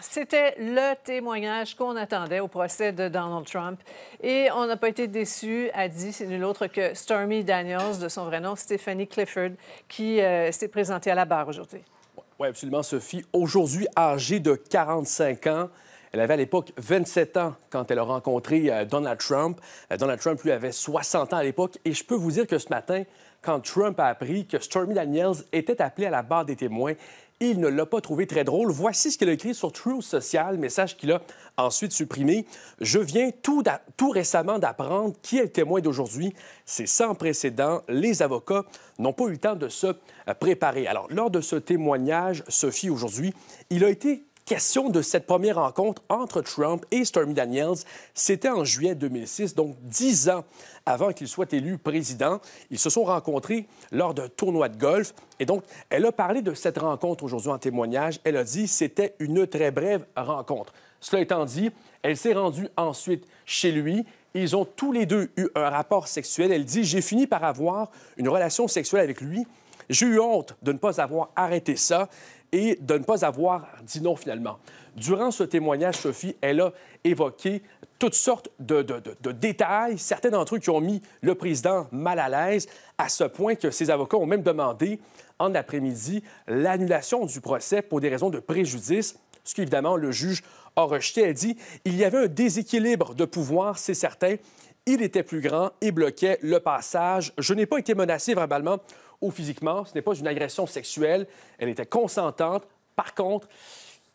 C'était le témoignage qu'on attendait au procès de Donald Trump. Et on n'a pas été déçus, a dit, c'est nul autre que Stormy Daniels, de son vrai nom, Stephanie Clifford, qui euh, s'est présentée à la barre aujourd'hui. Oui, absolument, Sophie. Aujourd'hui, âgée de 45 ans, elle avait à l'époque 27 ans quand elle a rencontré euh, Donald Trump. Euh, Donald Trump, lui, avait 60 ans à l'époque. Et je peux vous dire que ce matin, quand Trump a appris que Stormy Daniels était appelée à la barre des témoins, il ne l'a pas trouvé très drôle. Voici ce qu'il a écrit sur True Social, message qu'il a ensuite supprimé. Je viens tout, récemment d'apprendre qui est le témoin d'aujourd'hui. C'est sans précédent. Les avocats n'ont pas eu le temps de se préparer. Alors, lors de ce témoignage, Sophie, aujourd'hui, il a été question de cette première rencontre entre Trump et Stormy Daniels, c'était en juillet 2006, donc dix ans avant qu'il soit élu président. Ils se sont rencontrés lors d'un tournoi de golf. Et donc, elle a parlé de cette rencontre aujourd'hui en témoignage. Elle a dit c'était une très brève rencontre. Cela étant dit, elle s'est rendue ensuite chez lui. Ils ont tous les deux eu un rapport sexuel. Elle dit, j'ai fini par avoir une relation sexuelle avec lui j'ai eu honte de ne pas avoir arrêté ça et de ne pas avoir dit non finalement. Durant ce témoignage, Sophie, elle a évoqué toutes sortes de, détails, certains d'entre eux qui ont mis le président mal à l'aise, à ce point que ses avocats ont même demandé en après-midi l'annulation du procès pour des raisons de préjudice ce qu'évidemment le juge a rejeté. Elle dit il y avait un déséquilibre de pouvoir, c'est certain. Il était plus grand et bloquait le passage. Je n'ai pas été menacée verbalement ou physiquement. Ce n'est pas une agression sexuelle. Elle était consentante. Par contre,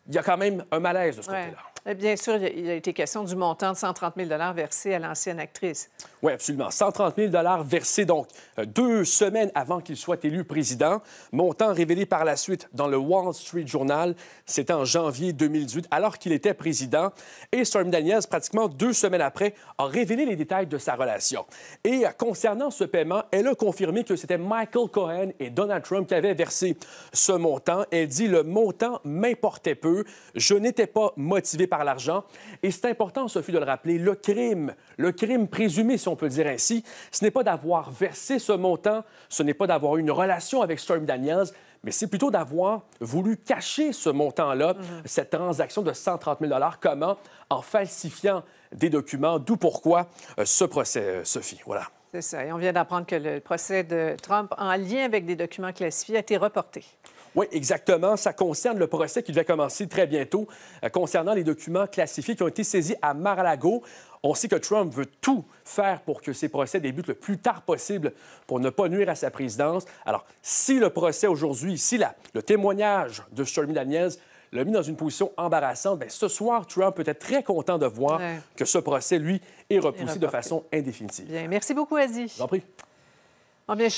il y a quand même un malaise de ce côté-là. Euh, bien sûr, il a été question du montant de 130 000 versé à l'ancienne actrice. Oui, absolument. 130 000 versés, donc, euh, deux semaines avant qu'il soit élu président. Montant révélé par la suite dans le Wall Street Journal. C'était en janvier 2018, alors qu'il était président. Et Stormy Daniels, pratiquement deux semaines après, a révélé les détails de sa relation. Et euh, concernant ce paiement, elle a confirmé que c'était Michael Cohen et Donald Trump qui avaient versé ce montant. Elle dit « Le montant m'importait peu. Je n'étais pas motivé par l'argent. Et c'est important, Sophie, de le rappeler, le crime, le crime présumé, si on peut le dire ainsi, ce n'est pas d'avoir versé ce montant, ce n'est pas d'avoir une relation avec Storm Daniels, mais c'est plutôt d'avoir voulu cacher ce montant-là, mhm. cette transaction de 130 000 Comment? En falsifiant des documents, d'où pourquoi euh, ce procès, euh, Sophie. Voilà. C'est ça. Et on vient d'apprendre que le procès de Trump en lien avec des documents classifiés a été reporté. Oui, exactement. Ça concerne le procès qui devait commencer très bientôt euh, concernant les documents classifiés qui ont été saisis à Mar-a-Lago. On sait que Trump veut tout faire pour que ces procès débutent le plus tard possible pour ne pas nuire à sa présidence. Alors, si le procès aujourd'hui, si le témoignage de Stormy Daniels l'a mis dans une position embarrassante, bien, ce soir, Trump peut être très content de voir que ce procès, lui, est repoussé, de façon indéfinitive. merci beaucoup, Asie. Je vous en bien,